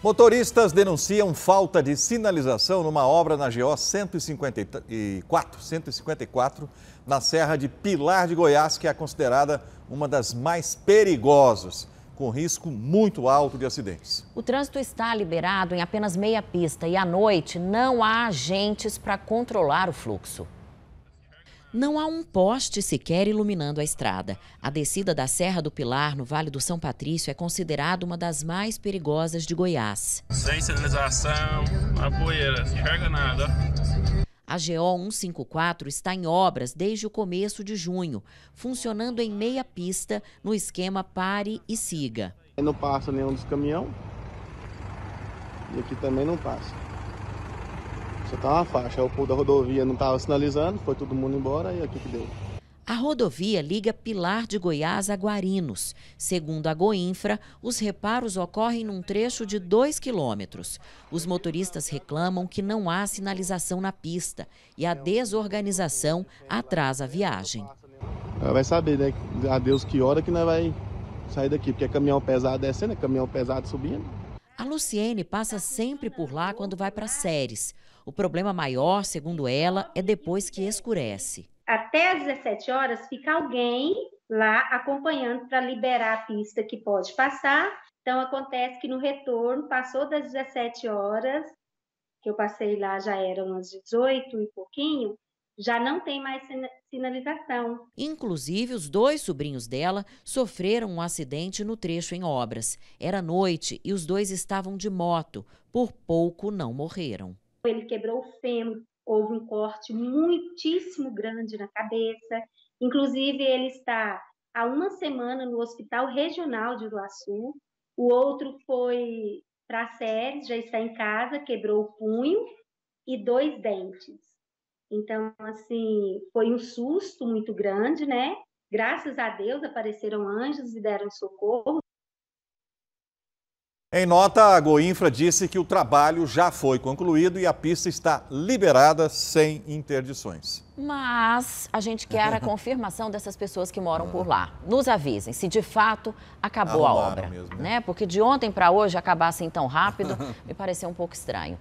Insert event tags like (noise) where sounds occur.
Motoristas denunciam falta de sinalização numa obra na GO 154, 154, na Serra de Pilar de Goiás, que é considerada uma das mais perigosas, com risco muito alto de acidentes. O trânsito está liberado em apenas meia pista e à noite não há agentes para controlar o fluxo. Não há um poste sequer iluminando a estrada. A descida da Serra do Pilar, no Vale do São Patrício, é considerada uma das mais perigosas de Goiás. Sem sinalização, a poeira, não enxerga nada. A GO 154 está em obras desde o começo de junho, funcionando em meia pista no esquema pare e siga. Não passa nenhum dos caminhões e aqui também não passa. Só tá uma faixa. É o povo da rodovia não estava sinalizando, foi todo mundo embora e aqui que deu. A rodovia liga Pilar de Goiás a Guarinos. Segundo a Goinfra, os reparos ocorrem num trecho de 2 quilômetros. Os motoristas reclamam que não há sinalização na pista e a desorganização atrasa a viagem. Vai saber, né? A Deus que hora que nós vai sair daqui, porque é caminhão pesado descendo, é assim, né? caminhão pesado subindo. A Luciene passa sempre por lá quando vai para séries. O problema maior, segundo ela, é depois que escurece. Até às 17 horas fica alguém lá acompanhando para liberar a pista que pode passar. Então acontece que no retorno passou das 17 horas, que eu passei lá já eram umas 18 e pouquinho, já não tem mais sinalização. Inclusive, os dois sobrinhos dela sofreram um acidente no trecho em obras. Era noite e os dois estavam de moto. Por pouco não morreram. Ele quebrou o fêmur, houve um corte muitíssimo grande na cabeça. Inclusive, ele está há uma semana no Hospital Regional de Iguaçu. O outro foi para a Séries, já está em casa, quebrou o punho e dois dentes. Então, assim, foi um susto muito grande, né? Graças a Deus apareceram anjos e deram socorro. Em nota, a Goinfra disse que o trabalho já foi concluído e a pista está liberada sem interdições. Mas a gente quer a (laughs) confirmação dessas pessoas que moram por lá. Nos avisem se de fato acabou Arrumaram a obra, mesmo, né? né? Porque de ontem para hoje acabar assim tão rápido (laughs) me pareceu um pouco estranho.